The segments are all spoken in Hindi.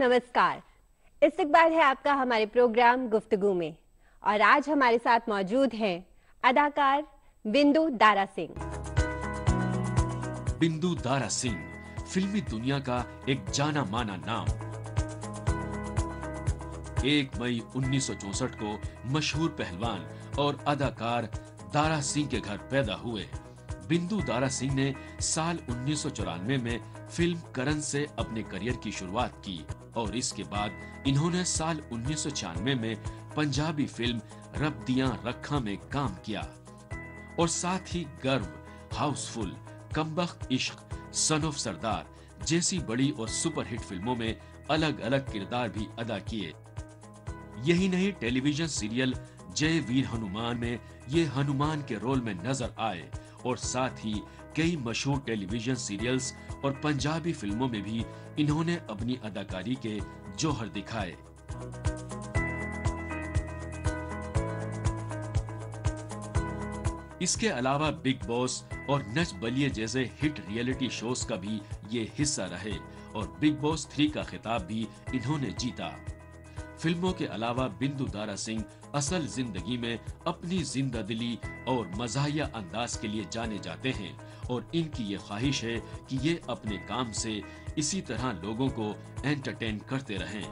नमस्कार इस्तकबाल है आपका हमारे प्रोग्राम गुफ्तगु में और आज हमारे साथ मौजूद हैं अदाकार बिंदु दारा सिंह बिंदु दारा सिंह फिल्मी दुनिया का एक जाना माना नाम एक मई 1964 को मशहूर पहलवान और अदाकार दारा सिंह के घर पैदा हुए बिंदु दारा सिंह ने साल उन्नीस में फिल्म करण से अपने करियर की शुरुआत की और इसके बाद इन्होंने साल उन्नीस में पंजाबी फिल्म रब दिया रखा में काम किया और साथ ही गर्व हाउसफुल कम्बक इश्क सन ऑफ सरदार जैसी बड़ी और सुपरहिट फिल्मों में अलग अलग किरदार भी अदा किए यही नहीं टेलीविजन सीरियल जय वीर हनुमान में ये हनुमान के रोल में नजर आए और साथ ही कई मशहूर टेलीविजन सीरियल्स और पंजाबी फिल्मों में भी इन्होंने अपनी अदाकारी के जौहर दिखाए इसके अलावा बिग बॉस और नच बलिए जैसे हिट रियलिटी शोज का भी ये हिस्सा रहे और बिग बॉस थ्री का खिताब भी इन्होंने जीता फिल्मों के अलावा बिंदु दारा सिंह असल जिंदगी में अपनी जिंदा दिली और मजाया अंदाज के लिए जाने जाते हैं और इनकी ये ख्वाहिश है कि ये अपने काम से इसी तरह लोगों को एंटरटेन करते रहें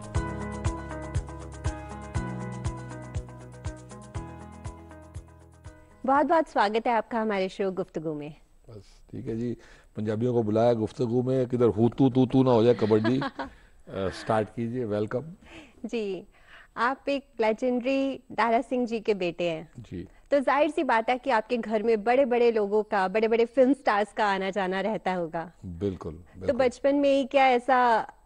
बहुत बहुत स्वागत है आपका हमारे शो गुफ्तगु में बस ठीक है जी पंजाबियों को बुलाया गुफ्तगु में किधर हूतू तू तू ना हो जाए कबड्डी स्टार्ट कीजिए वेलकम जी आप एक लेजेंडरी दारा सिंह जी के बेटे हैं जी तो जाहिर सी बात है कि आपके घर में बड़े बड़े लोगों का बड़े बड़े फिल्म स्टार्स का आना जाना रहता होगा बिल्कुल, तो बिल्कुल। तो बचपन में ही क्या ऐसा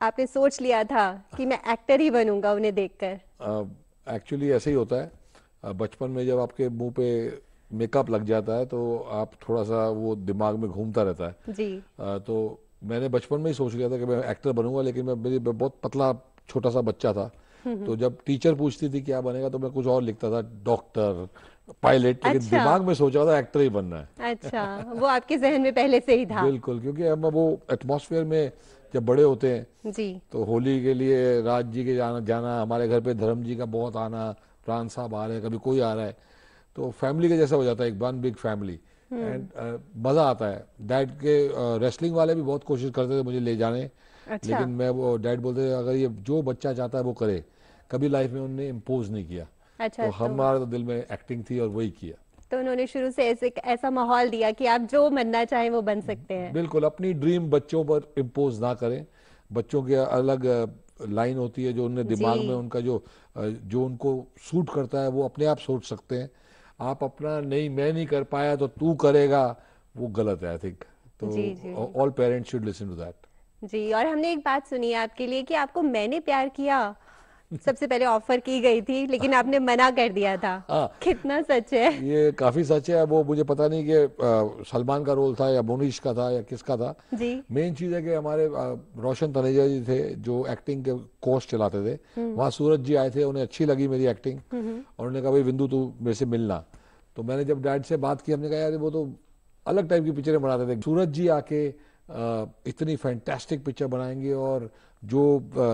आपने सोच लिया था कि मैं एक्टर ही बनूंगा उन्हें देखकर एक्चुअली ऐसे ही होता है बचपन में जब आपके मुंह पे मेकअप लग जाता है तो आप थोड़ा सा वो दिमाग में घूमता रहता है जी आ, तो मैंने बचपन में ही सोच लिया था कि मैं एक्टर बनूंगा लेकिन मैं बहुत पतला छोटा सा बच्चा था तो जब टीचर पूछती थी क्या बनेगा तो मैं कुछ और लिखता था डॉक्टर पायलट लेकिन अच्छा। दिमाग में सोचा था एक्टर ही बनना है अच्छा वो आपके जहन में पहले से ही था बिल्कुल क्योंकि हम वो एटमोसफेयर में जब बड़े होते हैं जी तो होली के लिए राज जी के जाना जाना हमारे घर पे धर्म जी का बहुत आना प्राण साहब आ रहे हैं कभी कोई आ रहा है तो फैमिली के जैसा हो जाता है एक वन बिग फैमिली एंड मजा आता है डैड के रेसलिंग uh, वाले भी बहुत कोशिश करते थे मुझे ले जाने अच्छा। लेकिन मैं वो डैड बोलते अगर ये जो बच्चा चाहता है वो करे कभी लाइफ में उन्होंने इम्पोज नहीं किया अच्छा, तो अच्छा। हमारे तो दिल में एक्टिंग थी और वही किया तो उन्होंने शुरू से ऐसे ऐसा माहौल दिया कि आप जो बनना चाहें वो बन सकते हैं बिल्कुल अपनी ड्रीम बच्चों पर इम्पोज ना करें बच्चों के अलग लाइन होती है जो उनके दिमाग में उनका जो जो उनको सूट करता है वो अपने आप सोच सकते हैं आप अपना नहीं मैं नहीं कर पाया तो तू करेगा वो गलत है आई थिंक तो all parents should listen to that जी और हमने एक बात सुनी है आपके लिए कि आपको मैंने प्यार किया सबसे पहले ऑफर की गई थी लेकिन आपने मना कर दिया था आ, हाँ। कितना सच है ये काफी सच है वो मुझे पता नहीं कि सलमान का रोल था या मोनिश का था या किसका था जी मेन चीज है कि हमारे रोशन तनेजा जी थे जो एक्टिंग के कोर्स चलाते थे हम्म। वहाँ सूरज जी आए थे उन्हें अच्छी लगी मेरी एक्टिंग हम्म, हम्म। और उन्होंने कहा भाई बिंदु तू मेरे से मिलना तो मैंने जब डैड से बात की हमने कहा यार वो तो अलग टाइप की पिक्चरें बनाते थे सूरज जी आके इतनी फैंटेस्टिक पिक्चर बनाएंगे और जो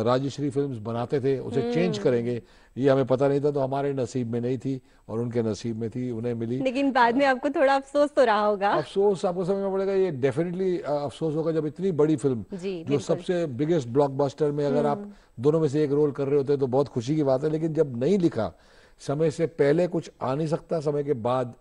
राजश्री फिल्म्स बनाते थे उसे चेंज हम्म। करेंगे ये हमें पता नहीं था तो हमारे नसीब में नहीं थी और उनके नसीब में थी उन्हें मिली लेकिन बाद में आपको थोड़ा अफसोस तो रहा होगा अफसोस आपको समझना पड़ेगा ये डेफिनेटली अफसोस होगा जब इतनी बड़ी फिल्म जो सबसे बिगेस्ट ब्लॉकबस्टर में अगर आप हम्म। दोनों में से एक रोल कर रहे होते तो बहुत खुशी की बात है लेकिन जब नहीं लिखा समय से पहले कुछ आ नहीं सकता समय के बाद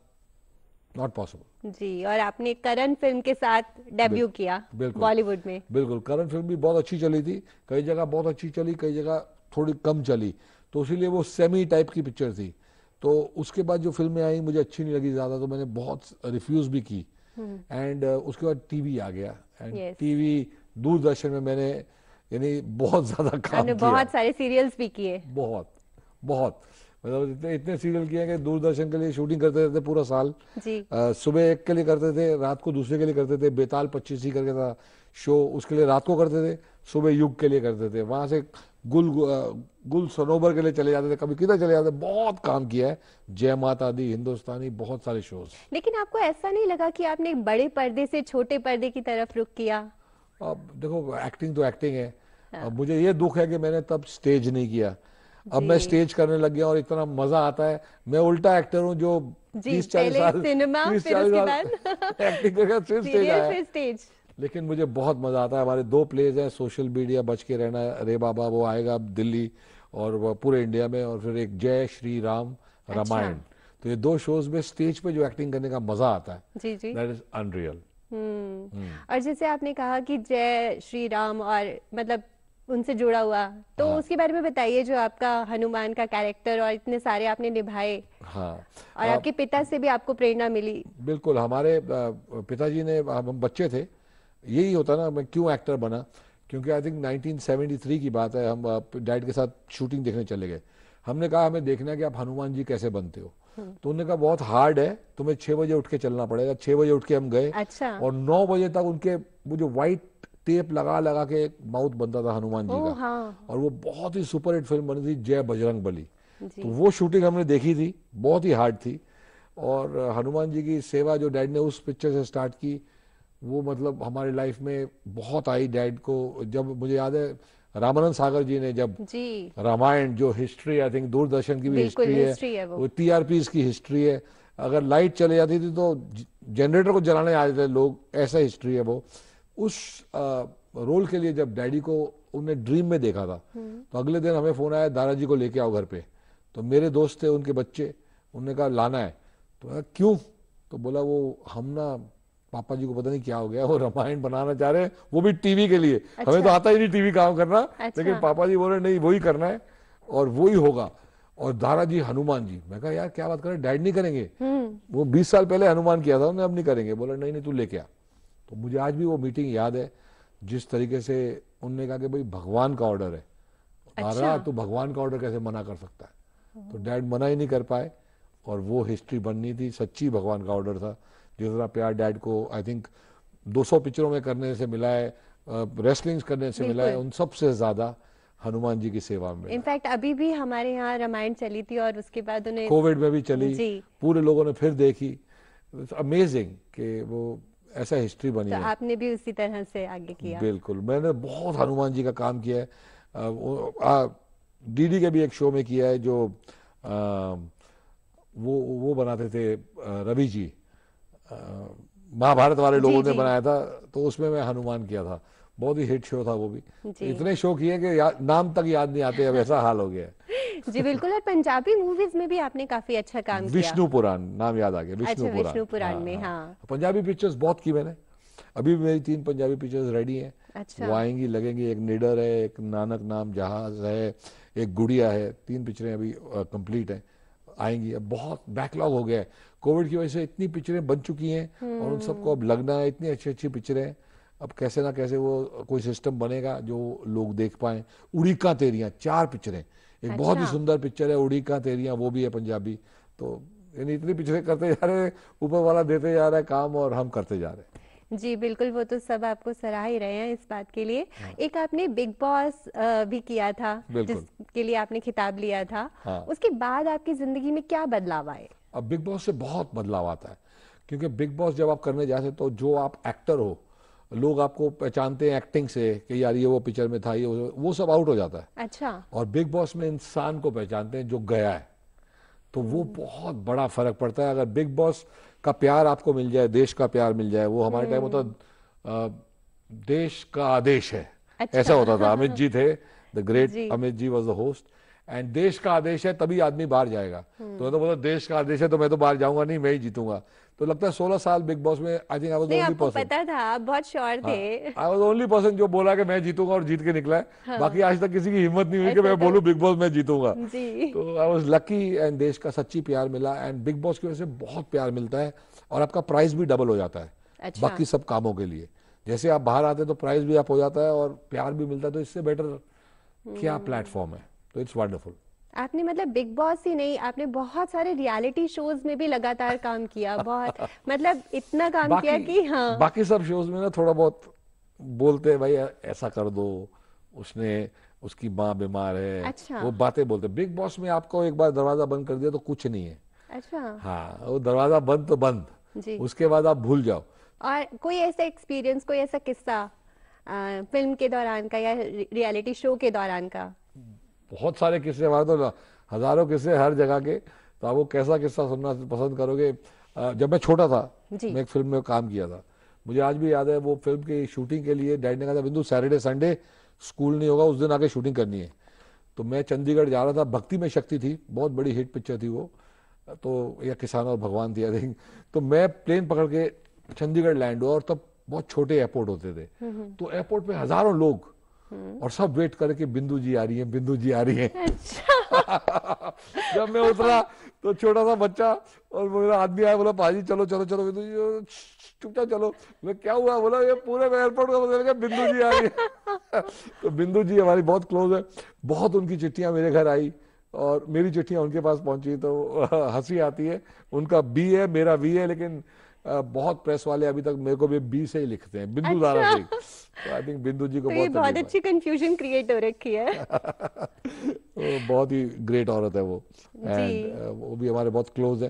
नॉट पॉसिबल जी और आपने करण फिल्म के साथ डेब्यू किया बॉलीवुड में बिल्कुल करण फिल्म भी बहुत अच्छी चली थी कई जगह बहुत अच्छी चली कई जगह थोड़ी कम चली तो इसीलिए वो सेमी टाइप की पिक्चर थी तो उसके बाद जो फिल्में आई मुझे अच्छी नहीं लगी ज़्यादा तो मैंने बहुत रिफ्यूज़ भी की एंड हम्म। hmm. uh, उसके बाद टीवी आ गया एंड yes. टीवी दूरदर्शन में मैंने यानी बहुत ज़्यादा काम किया बहुत सारे सीरियल्स भी किए बहुत बहुत मतलब इतने इतने सीरियल किए कि दूरदर्शन के लिए शूटिंग करते रहते पूरा साल सुबह एक के लिए करते थे रात को दूसरे के लिए करते थे बेताल पच्चीस ही करके था शो उसके लिए रात को करते थे सुबह युग के लिए करते थे वहां से गुल गुल सनोबर के लिए चले जाते थे कभी किधर चले जाते बहुत काम किया है जय माता दी हिंदुस्तानी बहुत सारे शोज लेकिन आपको ऐसा नहीं लगा कि आपने बड़े पर्दे से छोटे पर्दे की तरफ रुख किया अब देखो एक्टिंग तो एक्टिंग है हाँ। अब मुझे ये दुख है कि मैंने तब स्टेज नहीं किया अब मैं स्टेज करने लग गया और इतना मजा आता है मैं उल्टा एक्टर हूँ जो बीस चालीस साल साल एक्टिंग करके फिर स्टेज आया लेकिन मुझे बहुत मजा आता है हमारे दो प्लेज हैं सोशल मीडिया बच के रहना रे बाबा वो आएगा दिल्ली और पूरे इंडिया में और फिर एक जय श्री राम अच्छा। रामायण तो ये दो शोज में स्टेज पे जो एक्टिंग करने का मजा आता है दैट इज अनरियल और जैसे आपने कहा कि जय श्री राम और मतलब उनसे जुड़ा हुआ तो हाँ। उसके बारे में बताइए जो आपका हनुमान का कैरेक्टर और इतने सारे आपने निभाए हाँ और आपके पिता से भी आपको प्रेरणा मिली बिल्कुल हमारे पिताजी ने हम बच्चे थे यही होता ना मैं क्यों एक्टर बना क्योंकि आई थिंक 1973 की बात है हम डैड के साथ शूटिंग देखने चले गए हमने कहा हमें देखना है कि आप हनुमान जी कैसे बनते हो हम्म। तो उन्होंने कहा बहुत हार्ड है तुम्हें छह बजे उठ के चलना पड़ेगा छह बजे उठ के हम गए अच्छा और नौ बजे तक उनके वो जो व्हाइट टेप लगा लगा के एक माउथ बनता था हनुमान जी का हाँ। और वो बहुत ही सुपर हिट फिल्म बनी थी जय बजरंग बली तो वो शूटिंग हमने देखी थी बहुत ही हार्ड थी और हनुमान जी की सेवा जो डैड ने उस पिक्चर से स्टार्ट की वो मतलब हमारी लाइफ में बहुत आई डैड को जब मुझे याद है रामानंद सागर जी ने जब रामायण जो हिस्ट्री आई थिंक दूरदर्शन की भी हिस्ट्री है, हिस्ट्री है वो, वो टीआरपी की हिस्ट्री है अगर लाइट चले जाती थी तो जनरेटर को जलाने आ जाते लोग ऐसा हिस्ट्री है वो उस आ, रोल के लिए जब डैडी को उन्हें ड्रीम में देखा था तो अगले दिन हमें फोन आया दादाजी को लेके आओ घर पे तो मेरे दोस्त थे उनके बच्चे उन्होंने कहा लाना है तो क्यों तो बोला वो हम ना पापा जी को पता नहीं क्या हो गया वो रामायण बनाना चाह रहे हैं वो भी टीवी के लिए अच्छा। हमें तो अच्छा। आता ही नहीं टीवी काम करना अच्छा। लेकिन पापा जी बोल रहे नहीं वही करना है और वो ही होगा और दारा जी हनुमान जी मैं कहा यार क्या बात कर रहे डैड नहीं करेंगे हम्म। वो बीस साल पहले हनुमान किया था उन्हें अब नहीं करेंगे बोला नहीं नहीं तू लेके आ तो मुझे आज भी वो मीटिंग याद है जिस तरीके से उनने कहा कि भाई भगवान का ऑर्डर है अच्छा। आ रहा तो भगवान का ऑर्डर कैसे मना कर सकता है तो डैड मना ही नहीं कर पाए और वो हिस्ट्री बननी थी सच्ची भगवान का ऑर्डर था जिस तरह प्यार डैड को आई थिंक 200 पिक्चरों में करने से मिला है रेसलिंग्स करने से मिला है उन सबसे ज्यादा हनुमान जी की सेवा में इनफैक्ट अभी भी हमारे यहाँ रामायण चली थी और उसके बाद उन्हें कोविड में भी चली पूरे लोगों ने फिर देखी अमेजिंग कि वो ऐसा हिस्ट्री बनी तो है आपने भी उसी तरह से आगे किया बिल्कुल मैंने बहुत हनुमान जी का काम किया है डीडी के भी एक शो में किया है जो आ, वो वो बनाते थे रवि जी महाभारत वाले लोगों ने बनाया था तो उसमें मैं हनुमान किया था बहुत ही हिट शो था वो भी इतने शो किए कि नाम तक याद नहीं आते अब ऐसा हाल हो गया है जी बिल्कुल और पंजाबी मूवीज में भी आपने काफी अच्छा काम किया विष्णु पुराण नाम याद आ गया अच्छा, विष्णु अच्छा, पुराण पुराण में हाँ, हाँ।, हाँ। पंजाबी पिक्चर्स बहुत की मैंने अभी भी मेरी तीन पंजाबी पिक्चर्स रेडी हैं अच्छा। वो आएंगी लगेंगी एक निडर है एक नानक नाम जहाज है एक गुड़िया है तीन पिक्चरें अभी कंप्लीट हैं आएंगी अब बहुत बैकलॉग हो गया है कोविड की वजह से इतनी पिक्चरें बन चुकी हैं और उन सबको अब हम्म। लगना है इतनी अच्छी अच्छी पिक्चरें हैं अब कैसे ना कैसे वो कोई सिस्टम बनेगा जो लोग देख पाए उड़ीका तेरिया चार पिक्चरें एक अच्छा। बहुत ही सुंदर पिक्चर है उड़ी का तेरिया वो भी है पंजाबी तो यानी इतनी पिछड़े करते जा रहे ऊपर वाला देते जा रहा है काम और हम करते जा रहे हैं जी बिल्कुल वो तो सब आपको सराह ही रहे हैं इस बात के लिए हाँ। एक आपने बिग बॉस भी किया था जिसके लिए आपने खिताब लिया था हाँ। उसके बाद आपकी जिंदगी में क्या बदलाव आए अब बिग बॉस से बहुत बदलाव आता है क्योंकि बिग बॉस जब आप करने जाते तो जो आप एक्टर हो लोग आपको पहचानते हैं एक्टिंग से कि यार ये वो पिक्चर में था ये वो, सब आउट हो जाता है अच्छा और बिग बॉस में इंसान को पहचानते हैं जो गया है तो वो हम्म। बहुत बड़ा फर्क पड़ता है अगर बिग बॉस का प्यार आपको मिल जाए देश का प्यार मिल जाए वो हमारे टाइम होता हम्म। देश का आदेश है अच्छा। ऐसा होता था अमित जी थे the great Amit ji was the host and देश का आदेश है तभी आदमी बाहर जाएगा तो मैं तो बोला देश का आदेश है तो मैं तो बाहर जाऊंगा नहीं मैं ही जीतूंगा तो लगता है सोलह साल बिग बॉस में I think I was only person पता था आप बहुत श्योर थे आई वाज ओनली पर्सन जो बोला कि मैं जीतूंगा और जीत के निकला है हाँ। बाकी आज तक किसी की हिम्मत नहीं हुई कि अच्छा, मैं तो बोलूं बिग बॉस मैं जीतूंगा जी। तो आई वाज लकी एंड देश का सच्ची प्यार मिला एंड बिग बॉस की वजह से बहुत प्यार मिलता है और आपका प्राइस भी डबल हो जाता है अच्छा। बाकी सब कामों के लिए जैसे आप बाहर आते तो प्राइस भी आप हो जाता है और प्यार भी मिलता है तो इससे बेटर क्या प्लेटफॉर्म हम्म। है तो इट्स वंडरफुल आपने मतलब बिग बॉस ही नहीं आपने बहुत सारे रियलिटी शोज में भी लगातार काम किया बहुत मतलब इतना काम किया कि हाँ बाकी सब शोज में ना थोड़ा बहुत बोलते भाई ऐसा कर दो उसने उसकी माँ बीमार है अच्छा। वो बातें बोलते बिग बॉस में आपको एक बार दरवाजा बंद कर दिया तो कुछ नहीं है अच्छा हाँ वो दरवाजा बंद तो बंद उसके बाद आप भूल जाओ और कोई ऐसा एक्सपीरियंस कोई ऐसा किस्सा फिल्म के दौरान का या रियलिटी शो के दौरान का बहुत सारे किस्से हमारे तो हज़ारों किस्से हर जगह के तो आप वो कैसा किस्सा सुनना पसंद करोगे जब मैं छोटा था मैं एक फिल्म में काम किया था मुझे आज भी याद है वो फिल्म की शूटिंग के लिए डैड ने कहा था बिंदु सैटरडे संडे स्कूल नहीं होगा उस दिन आके शूटिंग करनी है तो मैं चंडीगढ़ जा रहा था भक्ति में शक्ति थी बहुत बड़ी हिट पिक्चर थी वो तो या किसान और भगवान थी आई थिंक तो मैं प्लेन पकड़ के चंडीगढ़ लैंड हुआ और तब बहुत छोटे एयरपोर्ट होते थे हम्म, हम्म। तो एयरपोर्ट पे हजारों लोग हम्म। और सब वेट करके बिंदु जी आ रही है बिंदु जी आ रही है अच्छा। जब मैं उतरा तो छोटा सा बच्चा और मेरा आदमी आया बोला भाजी चलो चलो चलो बिंदु जी तो, चुपचाप चलो मैं क्या हुआ बोला ये पूरे एयरपोर्ट का मतलब बिंदु जी आ रही है तो बिंदु जी हमारी बहुत क्लोज है बहुत उनकी चिट्ठियां मेरे घर आई और मेरी चिट्ठियां उनके पास पहुंची तो हंसी आती है उनका बी है मेरा वी है लेकिन बहुत प्रेस वाले अभी तक मेरे को भी बी से ही लिखते हैं बिंदु अच्छा। दारा सिंह तो आई थिंक बिंदु जी को तो बहुत, बहुत अच्छी कंफ्यूजन क्रिएट हो रखी है बहुत ही ग्रेट औरत है वो एंड वो भी हमारे बहुत क्लोज है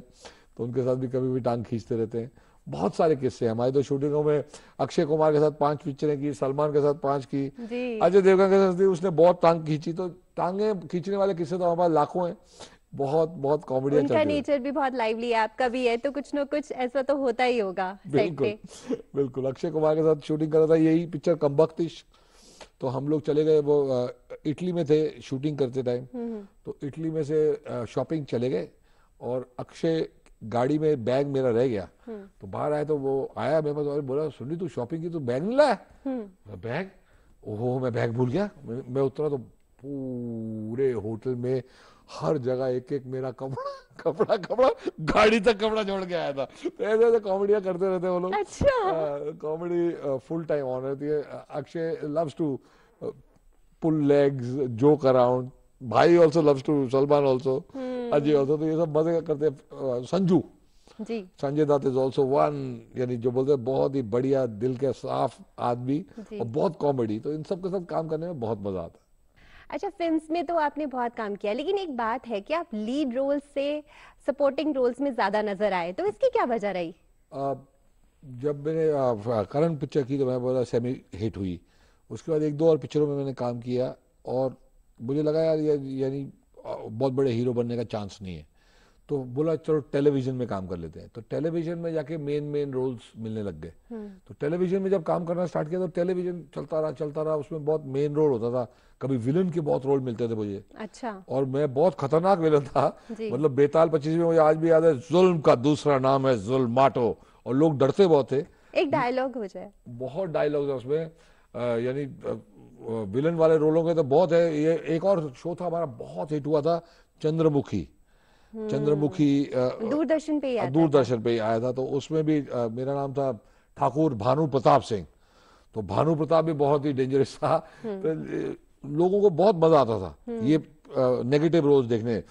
तो उनके साथ भी कभी भी टांग खींचते रहते हैं बहुत सारे किस्से हैं हमारे तो शूटिंगों में अक्षय कुमार के साथ पांच पिक्चरें की सलमान के साथ पांच की अजय देवगन के साथ उसने बहुत टांग खींची तो टांगे खींचने वाले किस्से तो हमारे लाखों हैं बहुत बहुत कॉमेडी उनका नेचर भी बहुत लाइवली है आपका भी है तो कुछ ना कुछ ऐसा तो होता ही होगा बिल्कुल बिल्कुल अक्षय कुमार के साथ शूटिंग कर रहा था यही पिक्चर कम्बख्तिश तो हम लोग चले गए वो इटली में थे शूटिंग करते टाइम हम्म, हम्म। तो इटली में से शॉपिंग चले गए और अक्षय गाड़ी में बैग मेरा रह गया हम्म। तो बाहर आया तो वो आया मेरे पास और बोला सुनी तू शॉपिंग की तू तो बैग नहीं लाया बैग ओहो मैं बैग भूल गया मैं उतरा तो पूरे होटल में हर जगह एक एक मेरा कपड़ा कपड़ा कपड़ा गाड़ी तक कपड़ा जोड़ के आया था तो ऐसे ऐसे कॉमेडिया करते रहते वो लोग अच्छा कॉमेडी फुल टाइम ऑन रहती है Akshay loves to pull legs joke around भाई also loves to Salman also hmm. Ajay also तो ये सब मजे करते हैं Sanju Sanjay Dutt is also one यानी जो बोलते हैं बहुत ही बढ़िया दिल के साफ आदमी और बहुत कॉमेडी तो इन सब के साथ काम करने में बहुत मजा आता है अच्छा फिल्म्स में तो आपने बहुत काम किया लेकिन एक बात है कि आप लीड रोल से सपोर्टिंग रोल्स में ज़्यादा नज़र आए तो इसकी क्या वजह रही आ, जब मैंने करण पिक्चर की तो मैं बोला सेमी हिट हुई उसके बाद एक दो और पिक्चरों में मैंने काम किया और मुझे लगा यार यानी बहुत बड़े हीरो बनने का चांस नहीं है तो बोला चलो टेलीविजन में काम कर लेते हैं तो टेलीविजन में जाके मेन मेन रोल्स मिलने लग गए हम्म। तो टेलीविजन में जब काम करना स्टार्ट किया तो टेलीविजन चलता रहा चलता रहा उसमें बहुत मेन रोल होता था कभी विलन के बहुत रोल मिलते थे मुझे अच्छा और मैं बहुत खतरनाक विलन था मतलब बेताल पच्चीस में मुझे आज भी याद है जुल्म का दूसरा नाम है माटो और लोग डरते बहुत थे एक डायलॉग हो जाए बहुत डायलॉग है उसमें यानी विलन वाले रोलों के तो बहुत है ये एक और शो था हमारा बहुत हिट हुआ था चंद्रमुखी चंद्रमुखी दूरदर्शन पे दूरदर्शन पे आया था तो उसमें भी मेरा नाम था ठाकुर भानु प्रताप सिंह तो भानु प्रताप भी बहुत ही डेंजरस था हम्म। तो लोगों को बहुत मजा आता था हम्म। ये नेगेटिव रोल देखने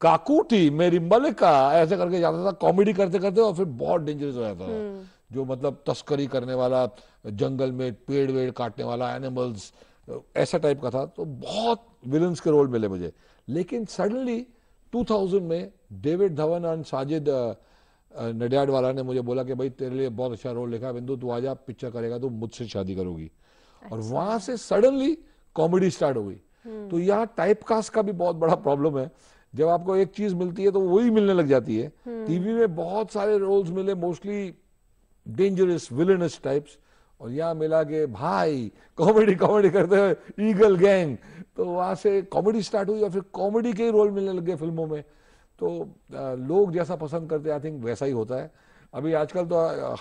काकूटी मेरी मलिका ऐसे करके जाता था कॉमेडी करते करते और फिर बहुत डेंजरस हो जाता था हम्म। जो मतलब तस्करी करने वाला जंगल में पेड़ वेड़ काटने वाला एनिमल्स ऐसा टाइप का था तो बहुत विलन्स के रोल मिले मुझे लेकिन सडनली 2000 में डेविड धवन और साजिद नडियाड वाला ने मुझे बोला कि भाई तेरे लिए बहुत अच्छा रोल लिखा बिंदु तू आ जा पिक्चर करेगा तू तो मुझसे शादी करोगी और वहां से सडनली कॉमेडी स्टार्ट हो गई हम्म। तो यहाँ टाइप कास्ट का भी बहुत बड़ा प्रॉब्लम है जब आपको एक चीज मिलती है तो वही मिलने लग जाती है टीवी हम्म। में बहुत सारे रोल्स मिले मोस्टली डेंजरस विलनस टाइप्स और यहाँ मिला के भाई कॉमेडी कॉमेडी करते हुए ईगल गैंग तो वहाँ से कॉमेडी स्टार्ट हुई और फिर कॉमेडी के ही रोल मिलने लग गए फिल्मों में तो लोग जैसा पसंद करते आई थिंक वैसा ही होता है अभी आजकल तो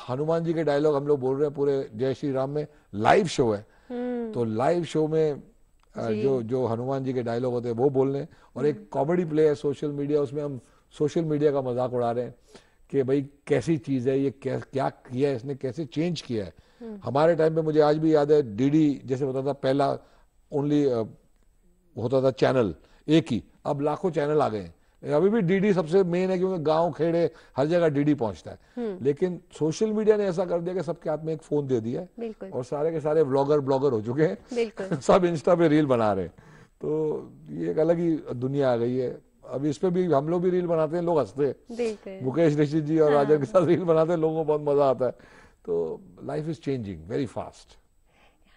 हनुमान जी के डायलॉग हम लोग बोल रहे हैं पूरे जय श्री राम में लाइव शो है हम्म। तो लाइव शो में जो जो हनुमान जी के डायलॉग होते हैं वो बोल रहे हैं और एक कॉमेडी हम्म। प्ले है सोशल मीडिया उसमें हम सोशल मीडिया का मजाक उड़ा रहे हैं कि भाई कैसी चीज़ है ये क्या क्या किया है इसने कैसे चेंज किया है हम्म। हमारे टाइम पे मुझे आज भी याद है डीडी जैसे बताता पहला ओनली होता था चैनल एक ही अब लाखों चैनल आ गए हैं अभी भी डीडी सबसे मेन है क्योंकि गांव खेड़े हर जगह डीडी पहुंचता है हम्म। लेकिन सोशल मीडिया ने ऐसा कर दिया कि सबके हाथ में एक फोन दे दिया है और सारे के सारे ब्लॉगर ब्लॉगर हो चुके हैं सब इंस्टा पे रील बना रहे हैं तो ये एक अलग ही दुनिया आ गई है अब इस पे भी हम लोग भी रील बनाते हैं लोग हंसते हैं मुकेश ऋषि जी और राजा हाँ। राजन के साथ रील बनाते हैं लोगों को बहुत मजा आता है तो life is changing very fast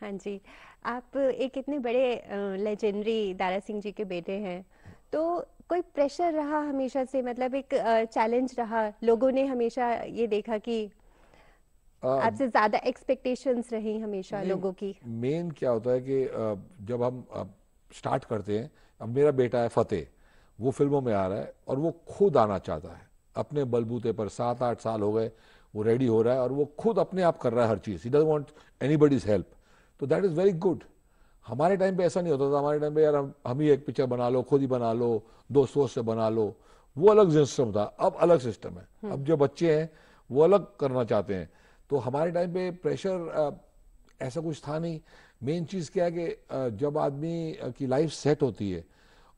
हाँ जी आप एक इतने बड़े लेजेंडरी दारा सिंह जी के बेटे हैं तो कोई प्रेशर रहा हमेशा से मतलब एक चैलेंज रहा लोगों ने हमेशा ये देखा कि आपसे ज्यादा एक्सपेक्टेशंस रही हमेशा लोगों की मेन क्या होता है कि जब हम स्टार्ट करते हैं अब मेरा बेटा है फतेह वो फिल्मों में आ रहा है और वो खुद आना चाहता है अपने बलबूते पर सात आठ साल हो गए वो रेडी हो रहा है और वो खुद अपने आप कर रहा है हर चीज़ ही does want anybody's help तो दैट इज़ वेरी गुड हमारे टाइम पे ऐसा नहीं होता था हमारे टाइम पे यार हम हम ही एक पिक्चर बना लो खुद ही बना लो दोस्तों से बना लो वो अलग सिस्टम था अब अलग सिस्टम है हम्म। अब जो बच्चे हैं वो अलग करना चाहते हैं तो हमारे टाइम पे प्रेशर ऐसा कुछ था नहीं मेन चीज़ क्या है कि जब आदमी की लाइफ सेट होती है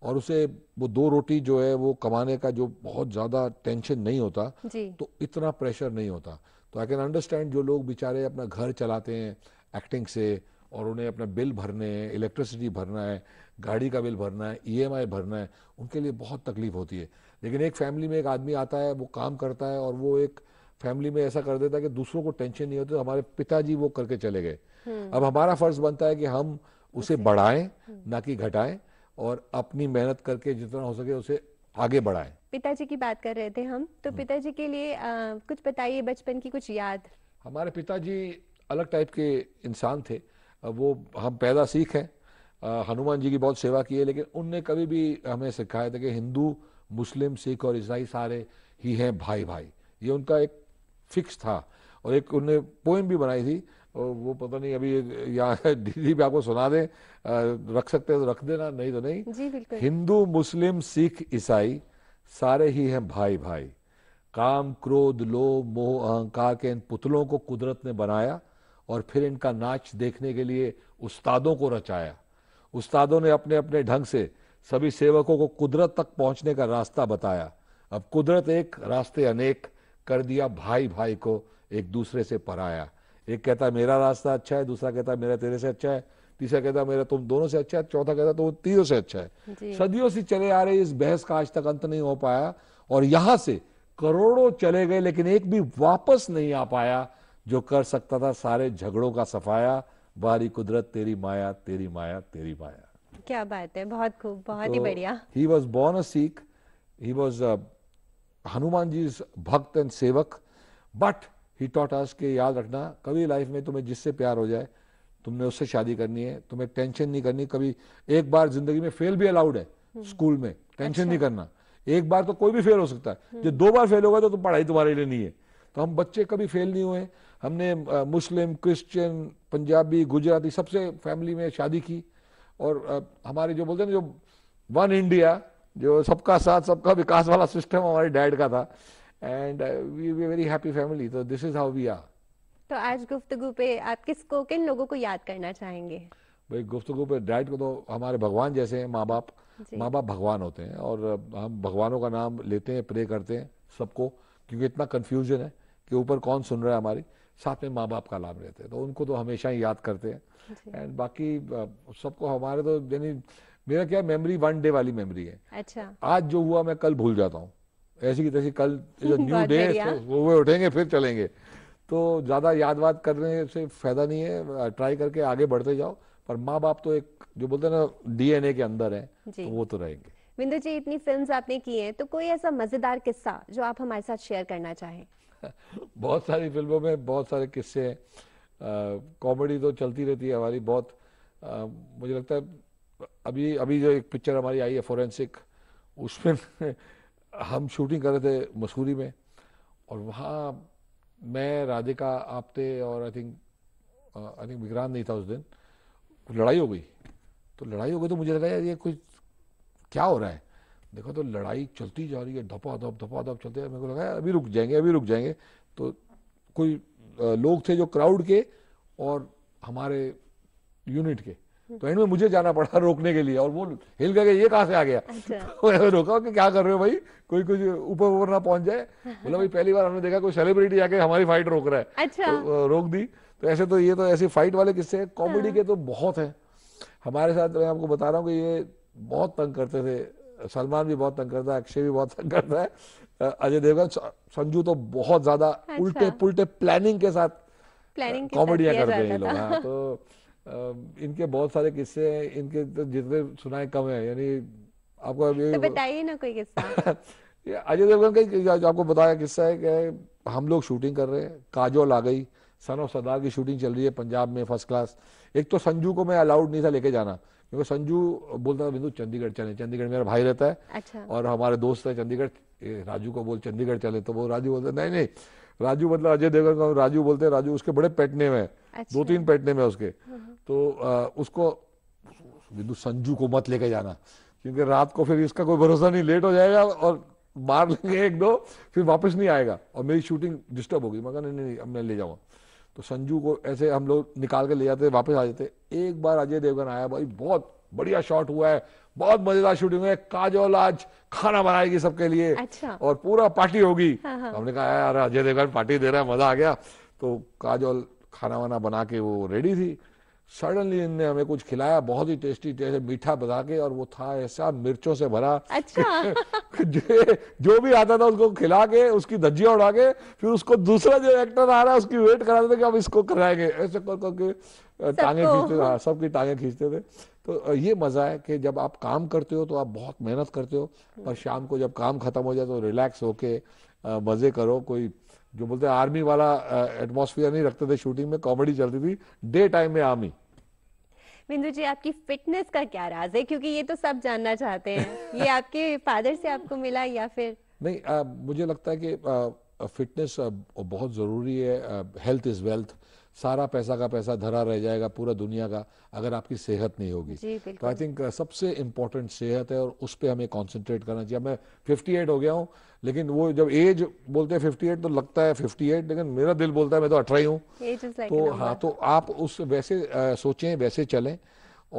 और उसे वो दो रोटी जो है वो कमाने का जो बहुत ज़्यादा टेंशन तो नहीं होता तो इतना प्रेशर नहीं होता तो आई कैन अंडरस्टैंड जो लोग बेचारे अपना घर चलाते हैं एक्टिंग से और उन्हें अपना बिल भरने हैं इलेक्ट्रिसिटी भरना है गाड़ी का बिल भरना है ईएमआई e भरना है उनके लिए बहुत तकलीफ होती है लेकिन एक फैमिली में एक आदमी आता है वो काम करता है और वो एक फैमिली में ऐसा कर देता है कि दूसरों को टेंशन नहीं होती तो हमारे पिताजी वो करके चले गए हम्म। अब हमारा फर्ज बनता है कि हम उसे बढ़ाएं हम्म। ना कि घटाएं और अपनी मेहनत करके जितना हो सके उसे आगे बढ़ाएं पिताजी की बात कर रहे थे हम तो हम्म। पिताजी के लिए आ, कुछ बताइए बचपन की कुछ याद हमारे पिताजी अलग टाइप के इंसान थे वो हम पैदा सीख हैं हनुमान जी की बहुत सेवा की है लेकिन उनने कभी भी हमें सिखाया था कि हिंदू मुस्लिम सिख और ईसाई सारे ही हैं भाई भाई ये उनका एक फिक्स था और एक उनने पोइम भी बनाई थी और वो पता नहीं अभी यहाँ दीदी भी आपको सुना दें रख सकते हैं तो रख देना नहीं तो नहीं जी बिल्कुल हिंदू मुस्लिम सिख ईसाई सारे ही हैं भाई भाई काम क्रोध लोभ मोह अहंकार के इन पुतलों को कुदरत ने बनाया और फिर इनका नाच देखने के लिए उस्तादों को रचाया उस्तादों ने अपने अपने ढंग से सभी सेवकों को कुदरत तक पहुंचने का रास्ता बताया अब कुदरत एक रास्ते अनेक कर दिया भाई भाई को एक दूसरे से पराया एक कहता मेरा रास्ता अच्छा है दूसरा कहता मेरा तेरे से अच्छा है तीसरा कहता मेरा तुम दोनों से अच्छा है चौथा कहता तुम तीनों से अच्छा है सदियों से चले आ रही इस बहस का आज तक अंत नहीं हो पाया और यहां से करोड़ों चले गए लेकिन एक भी वापस नहीं आ पाया जो कर सकता था सारे झगड़ों का सफाया बारी कुदरत तेरी माया तेरी माया तेरी माया क्या बात है बहुत खूब बहुत ही तो बढ़िया he was born a Sikh he was Hanuman ji भक्त एंड सेवक बट ही टॉट अस के याद रखना कभी लाइफ में तुम्हें जिससे प्यार हो जाए तुमने उससे शादी करनी है तुम्हें टेंशन नहीं करनी कभी एक बार जिंदगी में फेल भी अलाउड है स्कूल हम्म। में टेंशन अच्छा। नहीं करना एक बार तो कोई भी फेल हो सकता है हम्म। जो दो बार फेल होगा तो तुम पढ़ाई तुम्हारे लिए नहीं है तो हम बच्चे कभी फेल नहीं हुए हमने मुस्लिम क्रिश्चियन पंजाबी गुजराती सबसे फैमिली में शादी की और हमारे जो बोलते हैं जो वन इंडिया जो सबका साथ सबका विकास वाला सिस्टम हमारे डैड का था and we we very happy family तो this is how we are तो आज गुफ्तगु पे आप किसको किन लोगों को याद करना चाहेंगे भाई गुफ्तगु पे डैड को तो हमारे भगवान जैसे हैं माँ बाप माँ बाप भगवान होते हैं और हम भगवानों का नाम लेते हैं प्रे करते हैं सबको क्योंकि इतना कन्फ्यूजन है कि ऊपर कौन सुन रहा है हमारी साथ में माँ बाप का लाभ रहते हैं तो उनको तो हमेशा ही याद करते हैं एंड बाकी सबको हमारे तो यानी मेरा क्या मेमोरी वन डे वाली मेमोरी है अच्छा आज जो हुआ मैं कल भूल जाता हूँ ऐसी की तैसी कल न्यू डे तो वो वे उठेंगे फिर चलेंगे तो ज़्यादा याद वाद करने से फायदा नहीं है ट्राई करके आगे बढ़ते जाओ पर माँ बाप तो एक जो बोलते हैं ना डीएनए के अंदर है तो वो तो रहेंगे विंदु जी इतनी फिल्म्स आपने की हैं तो कोई ऐसा मजेदार किस्सा जो आप हमारे साथ शेयर करना चाहें बहुत सारी फिल्मों में बहुत सारे किस्से हैं कॉमेडी तो चलती रहती है हमारी बहुत आ, मुझे लगता है अभी अभी जो एक पिक्चर हमारी आई है फोरेंसिक उसमें हम शूटिंग कर रहे थे मसूरी में और वहाँ मैं राधिका आपते और I think I think Vikrant नहीं था उस दिन लड़ाई हो गई तो लड़ाई हो गई तो मुझे लगा यार ये कुछ क्या हो रहा है देखा तो लड़ाई चलती जा रही है धपा धप धपा धप चलते मेरे को लगा यार अभी रुक जाएंगे अभी रुक जाएंगे तो कोई लोग थे जो क्राउड के और हमारे यूनिट के तो एंड में मुझे जाना पड़ा रोकने के लिए और वो हिल गए ये कहाँ से आ गया अच्छा। तो रोका कि क्या कर रहे हो भाई कोई कुछ ऊपर ऊपर ना पहुंच जाए बोला भाई पहली बार हमने देखा कोई सेलिब्रिटी आके हमारी फाइट रोक रहा है अच्छा। तो रोक दी तो ऐसे तो ये तो ऐसी फाइट वाले किस्से कॉमेडी हाँ। के तो बहुत है हमारे साथ मैं आपको बता रहा हूँ कि ये बहुत तंग करते थे सलमान भी बहुत तंग करता है अक्षय भी बहुत तंग करता है अजय देवगन संजू तो बहुत ज्यादा अच्छा। उल्टे पुलटे प्लानिंग के साथ प्लानिंग कॉमेडियां करते हैं लोग हाँ, तो इनके बहुत सारे किस्से हैं इनके तो जितने सुनाए कम है यानी आपको तो बताइए ना कोई किस्सा अजय देवगन का आपको बताया किस्सा है कि हम लोग शूटिंग कर रहे हैं काजोल आ गई सन ऑफ सरदार की शूटिंग चल रही है पंजाब में फर्स्ट क्लास एक तो संजू को मैं अलाउड नहीं था लेके जाना क्योंकि संजू बोलता था बिंदु चंडीगढ़ चले चंडीगढ़ मेरा भाई रहता है अच्छा। और हमारे दोस्त है चंडीगढ़ राजू को बोल चंडीगढ़ चले तो वो राजू बोलते नहीं नहीं राजू मतलब अजय देवगन का राजू बोलते हैं राजू उसके बड़े पैटने में अच्छा। दो तीन पैटने में उसके हम्म, हम्म। तो आ, उसको बिंदु संजू को मत लेके जाना क्योंकि रात को फिर इसका कोई भरोसा नहीं लेट हो जाएगा और मार लेंगे एक दो फिर वापस नहीं आएगा और मेरी शूटिंग डिस्टर्ब होगी मगर नहीं नहीं अब मैं ले जाऊंगा तो संजू को ऐसे हम लोग निकाल के ले जाते वापस आ जाते एक बार अजय देवगन आया भाई बहुत बढ़िया शॉट हुआ है बहुत मजेदार शूटिंग है काजोल आज खाना बनाएगी सबके लिए अच्छा। और पूरा पार्टी होगी हाँ हाँ। हमने कहा यार अजय देवगन पार्टी दे रहा है मजा आ गया तो काजोल खाना वाना बना के वो रेडी थी सडनली इनने हमें कुछ खिलाया बहुत ही टेस्टी टेस्ट मीठा बता के और वो था ऐसा मिर्चों से भरा अच्छा जो भी आता था उसको खिला के उसकी धज्जियां उड़ा के फिर उसको दूसरा जो एक्टर आ रहा है उसकी वेट कराते थे कि अब इसको कराएंगे ऐसे कर करके टांगे खींचते थे हाँ, सबकी टांगे खींचते थे तो ये मजा है कि जब आप काम करते हो तो आप बहुत मेहनत करते हो पर शाम को जब काम खत्म हो जाए तो रिलैक्स होके मजे करो कोई जो बोलते हैं आर्मी वाला एटमोसफियर नहीं रखते थे शूटिंग में कॉमेडी चलती थी डे टाइम में आर्मी बिंदु जी आपकी फिटनेस का क्या राज है क्योंकि ये तो सब जानना चाहते हैं ये आपके फादर से आपको मिला या फिर नहीं आ, मुझे लगता है कि फिटनेस बहुत ज़रूरी है हेल्थ इज़ वेल्थ सारा पैसा का पैसा धरा रह जाएगा पूरा दुनिया का अगर आपकी सेहत नहीं होगी तो आई थिंक uh, सबसे इम्पोर्टेंट सेहत है और उस पर हमें कॉन्सेंट्रेट करना चाहिए मैं एट हो गया हूँ लेकिन वो जब एज बोलते हैं एट तो लगता है एट लेकिन मेरा दिल बोलता है मैं तो अठारह हूँ तो हाँ तो आप उस वैसे uh, सोचें वैसे चलें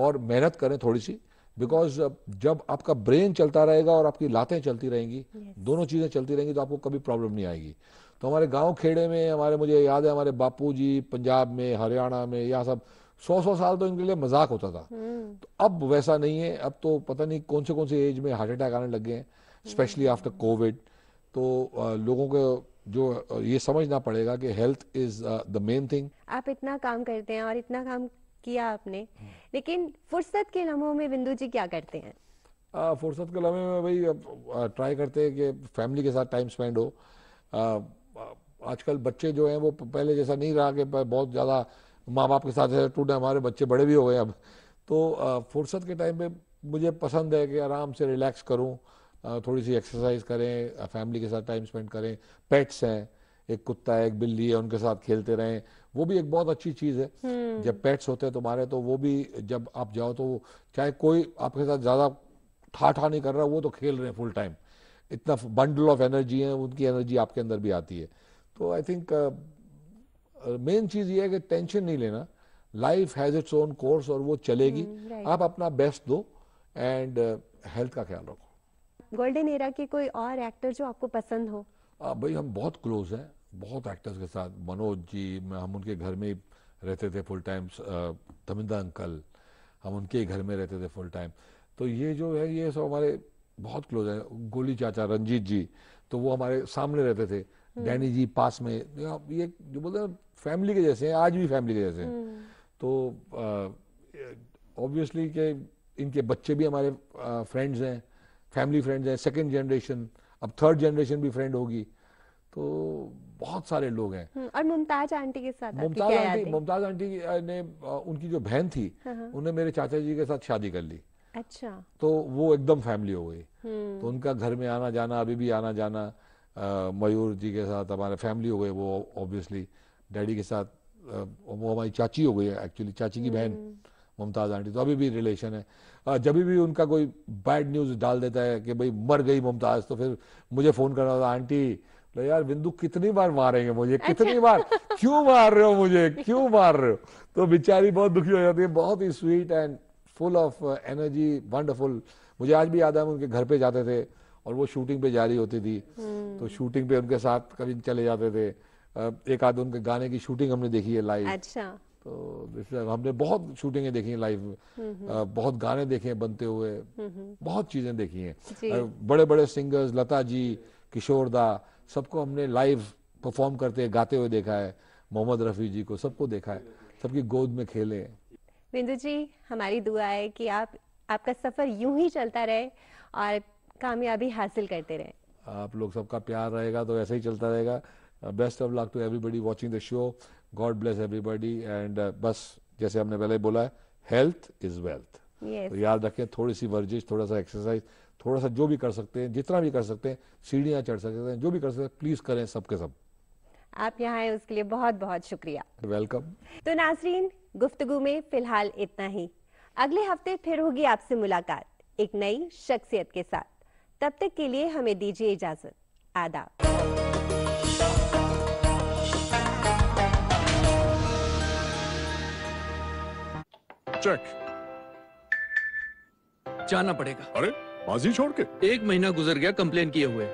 और मेहनत करें थोड़ी सी बिकॉज uh, जब आपका ब्रेन चलता रहेगा और आपकी लातें चलती रहेंगी yes. दोनों चीज़ें चलती रहेंगी तो आपको कभी प्रॉब्लम नहीं आएगी तो हमारे गांव खेड़े में हमारे मुझे याद है हमारे बापू जी पंजाब में हरियाणा में यहाँ सब सौ सौ साल तो इनके लिए मजाक होता था हम्म। तो अब वैसा नहीं है अब तो पता नहीं कौन से कौन से एज में हार्ट अटैक आने लग गए हैं स्पेशली आफ्टर कोविड तो लोगों को जो ये समझना पड़ेगा कि health is the main thing आप इतना काम करते हैं और इतना काम किया आपने हम्म। लेकिन फुर्सत के लम्हों में बिंदु जी क्या करते हैं फुर्सत के लम्हे में भाई ट्राई करते हैं कि फैमिली के साथ टाइम स्पेंड हो आ, आजकल बच्चे जो हैं वो पहले जैसा नहीं रहा कि बहुत ज़्यादा माँ बाप के साथ टूटे हमारे बच्चे बड़े भी हो गए अब तो फुर्सत के टाइम पे मुझे पसंद है कि आराम से रिलैक्स करूँ थोड़ी सी एक्सरसाइज करें फैमिली के साथ टाइम स्पेंड करें पेट्स हैं एक कुत्ता है एक बिल्ली है उनके साथ खेलते रहें वो भी एक बहुत अच्छी चीज़ है हम्म। जब पेट्स होते हैं तुम्हारे तो वो भी जब आप जाओ तो चाहे कोई आपके साथ ज़्यादा ठा ठा नहीं कर रहा वो तो खेल रहे हैं फुल टाइम इतना बंडल ऑफ एनर्जी है उनकी एनर्जी आपके अंदर भी आती है तो आई थिंक मेन चीज़ ये है कि टेंशन नहीं लेना life has its own course और वो चलेगी हम्म, right. आप अपना बेस्ट दो एंड हेल्थ uh, का ख्याल रखो गोल्डन एरा के कोई और एक्टर जो आपको पसंद हो आ, भाई हम बहुत क्लोज हैं बहुत एक्टर्स के साथ मनोज जी हम उनके घर में रहते थे फुल टाइम धमिंदा अंकल हम उनके घर में रहते थे फुल टाइम तो ये जो है ये सब हमारे बहुत क्लोज है गोली चाचा रंजीत जी तो वो हमारे सामने रहते थे हम्म। डैनी जी पास में ये जो बोलते हैं फैमिली के जैसे हैं आज भी फैमिली के जैसे हैं हम्म। तो ऑब्वियसली के इनके बच्चे भी हमारे फ्रेंड्स हैं फैमिली फ्रेंड्स हैं सेकेंड जनरेशन अब थर्ड जनरेशन भी फ्रेंड होगी तो बहुत सारे लोग हैं हम्म, और मुमताज आंटी के साथ मुमताज आंटी मुमताज आंटी ने उनकी जो बहन थी हाँ, हाँ। उन्होंने मेरे चाचा जी के साथ शादी कर ली अच्छा तो वो एकदम फैमिली हो गई हम्म। तो उनका घर में आना जाना अभी भी आना जाना मयूर जी के साथ हमारे फैमिली हो गए वो ऑब्वियसली डैडी के साथ वो हमारी चाची हो गई एक्चुअली चाची की बहन हम्म। मुमताज़ आंटी तो अभी भी रिलेशन है जब भी उनका कोई बैड न्यूज़ डाल देता है कि भाई मर गई मुमताज़ तो फिर मुझे फ़ोन करना होता आंटी तो यार बिंदु कितनी बार मारेंगे मुझे अच्छा। कितनी बार क्यों मार रहे हो मुझे क्यों मार रहे हो तो बेचारी बहुत दुखी हो जाती है बहुत ही sweet and full of energy wonderful मुझे आज भी याद है उनके घर पे जाते थे और वो शूटिंग पे जा रही होती थी हम्म। तो शूटिंग पे उनके साथ कभी चले जाते थे एक आध उनके गाने की शूटिंग हमने देखी है लाइव अच्छा तो हमने बहुत शूटिंग देखी है लाइव बहुत गाने देखे हैं बनते हुए बहुत चीजें देखी हैं बड़े बड़े सिंगर्स लता जी किशोर दा सबको हमने लाइव परफॉर्म करते गाते हुए देखा है मोहम्मद रफ़ी जी को सबको देखा है सबकी गोद में खेले बिंदु जी हमारी दुआ है कि आप आपका सफ़र यूं ही चलता रहे और कामयाबी हासिल करते रहे आप लोग सबका प्यार रहेगा तो ऐसे ही चलता रहेगा best of luck to everybody watching the show God bless everybody and बस जैसे हमने पहले बोला है हेल्थ इज वेल्थ तो याद रखें थोड़ी सी वर्जिश थोड़ा सा एक्सरसाइज थोड़ा सा जो भी कर सकते हैं जितना भी कर सकते हैं सीढ़ियाँ चढ़ सकते हैं जो भी कर सकते हैं प्लीज़ करें सबके सब आप यहाँ आए उसके लिए बहुत बहुत शुक्रिया वेलकम तो नाजरीन गुफ्तगु में फिलहाल इतना ही अगले हफ्ते फिर होगी आपसे मुलाकात एक नई शख्सियत के साथ तब तक के लिए हमें दीजिए इजाजत आदाब चेक जाना पड़ेगा अरे बाजी छोड़ के एक महीना गुजर गया कंप्लेन किए हुए